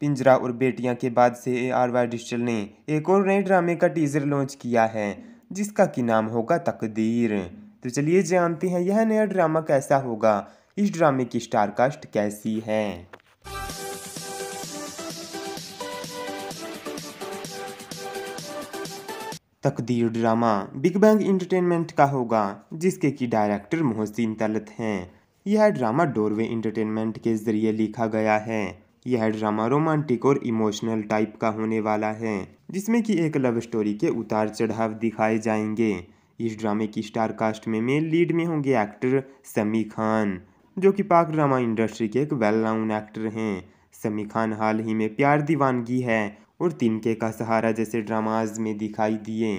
पिंजरा और बेटियां के बाद से ए आर वाई डिजिटल ने एक और नए ड्रामे का टीजर लॉन्च किया है जिसका की नाम होगा तकदीर तो चलिए जानते हैं यह नया ड्रामा कैसा होगा इस ड्रामे की स्टारकास्ट कैसी है तकदीर ड्रामा बिग बैंग इंटरटेनमेंट का होगा जिसके की डायरेक्टर मोहसिन तलत हैं यह ड्रामा डोरवे इंटरटेनमेंट के जरिए लिखा गया है यह ड्रामा रोमांटिक और इमोशनल टाइप का होने वाला है जिसमें कि एक लव स्टोरी के उतार चढ़ाव दिखाए जाएंगे इस ड्रामे की स्टार कास्ट में मेन लीड में होंगे एक्टर समी खान जो कि पाक ड्रामा इंडस्ट्री के एक वेल नाउन एक्टर हैं समी खान हाल ही में प्यार दीवानगी है और तिनके का सहारा जैसे ड्रामाज में दिखाई दिए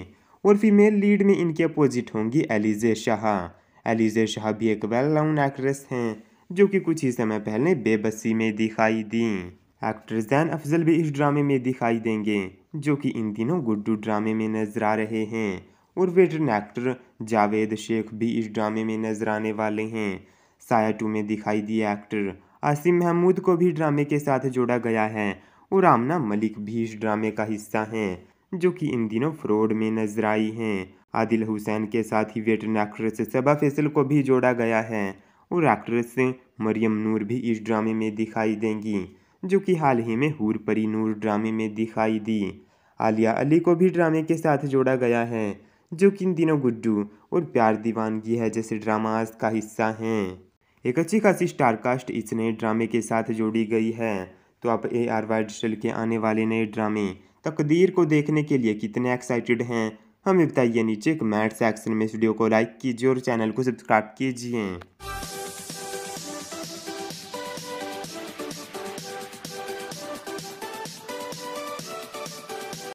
और फीमेल लीड में इनके अपोजिट होंगी एलिजे शाह एलिजे शाह भी एक वेल नाउन एक्ट्रेस हैं जो कि कुछ ही समय पहले बेबसी में दिखाई दी एक्ट्रेस जैन अफजल भी इस ड्रामे में दिखाई देंगे जो कि इन दिनों गुड्डू ड्रामे में नजर आ रहे हैं और वेटरन एक्टर जावेद शेख भी इस ड्रामे में नजर आने वाले हैं साया टू में दिखाई दिए एक्टर आसिम महमूद को भी ड्रामे के साथ जोड़ा गया है और आमना मलिक भी इस ड्रामे का हिस्सा हैं जो कि इन दिनों फ्रॉड में नजर आई हैं आदिल हुसैन के साथ ही वेटरन एक्ट्रेस सबा फैसल को भी जोड़ा गया है और एक्ट्रेस मरियम नूर भी इस ड्रामे में दिखाई देंगी जो कि हाल ही में हूर परी नूर ड्रामे में दिखाई दी आलिया अली को भी ड्रामे के साथ जोड़ा गया है जो कि इन दिनों गुड्डू और प्यार दीवानगी है जैसे ड्रामाज का हिस्सा हैं एक अच्छी खासी स्टारकास्ट इस नए ड्रामे के साथ जोड़ी गई है तो आप ए आर वाई डिजिटल के आने वाले नए ड्रामे तकदीर को देखने के लिए कितने एक्साइटेड हैं हमें बताइए नीचे कमेंट सेक्शन में इस वीडियो को लाइक कीजिए और चैनल को सब्सक्राइब कीजिए